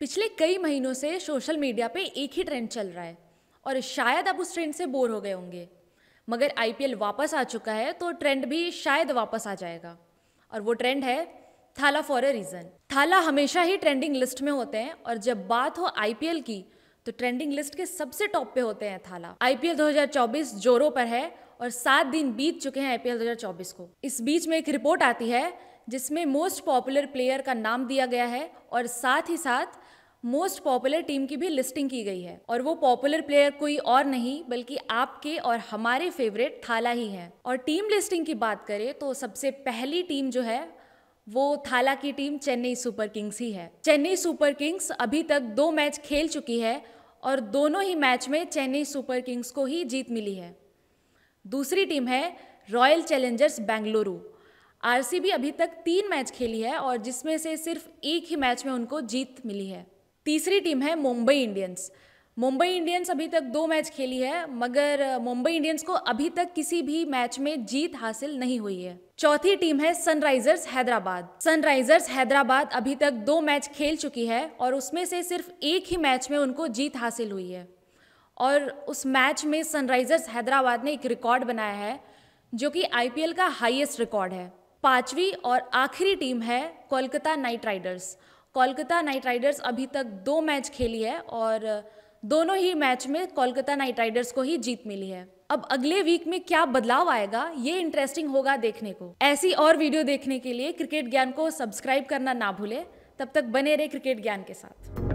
पिछले कई महीनों से सोशल मीडिया पे एक ही ट्रेंड चल रहा है और शायद आप उस ट्रेंड से बोर हो गए होंगे मगर आईपीएल वापस आ चुका है तो ट्रेंड भी शायद वापस आ जाएगा और वो ट्रेंड है थाला फॉर अ रीज़न थाला हमेशा ही ट्रेंडिंग लिस्ट में होते हैं और जब बात हो आईपीएल की तो ट्रेंडिंग लिस्ट के सबसे टॉप पे होते हैं थाला आईपीएल 2024 जोरों पर है और सात दिन बीत चुके हैं आईपीएल 2024 को इस बीच में एक रिपोर्ट आती है जिसमें मोस्ट पॉपुलर प्लेयर का नाम दिया गया है और साथ ही साथ मोस्ट पॉपुलर टीम की भी लिस्टिंग की गई है और वो पॉपुलर प्लेयर कोई और नहीं बल्कि आपके और हमारे फेवरेट थाला ही हैं और टीम लिस्टिंग की बात करें तो सबसे पहली टीम जो है वो थाला की टीम चेन्नई सुपर किंग्स ही है चेन्नई सुपर किंग्स अभी तक दो मैच खेल चुकी है और दोनों ही मैच में चेन्नई सुपर किंग्स को ही जीत मिली है दूसरी टीम है रॉयल चैलेंजर्स बेंगलुरु आरसीबी अभी तक तीन मैच खेली है और जिसमें से सिर्फ एक ही मैच में उनको जीत मिली है तीसरी टीम है मुंबई इंडियंस मुंबई इंडियंस अभी तक दो मैच खेली है मगर मुंबई इंडियंस को अभी तक किसी भी मैच में जीत हासिल नहीं हुई है चौथी टीम है सनराइजर्स हैदराबाद सनराइजर्स हैदराबाद अभी तक दो मैच खेल चुकी है और उसमें से सिर्फ एक ही मैच में उनको जीत हासिल हुई है और उस मैच में सनराइजर्स हैदराबाद ने एक रिकॉर्ड बनाया है जो कि आईपीएल का हाईएस्ट रिकॉर्ड है पांचवी और आखिरी टीम है Kolkata knight riders Kolkata knight riders अभी तक दो मैच खेली है और दोनों ही मैच में कोलकाता नाइट राइडर्स को ही जीत मिली है अब अगले वीक में क्या बदलाव आएगा ये इंटरेस्टिंग होगा देखने को ऐसी और वीडियो देखने के लिए क्रिकेट ज्ञान को सब्सक्राइब करना ना भूले तब तक बने रहे क्रिकेट ज्ञान के साथ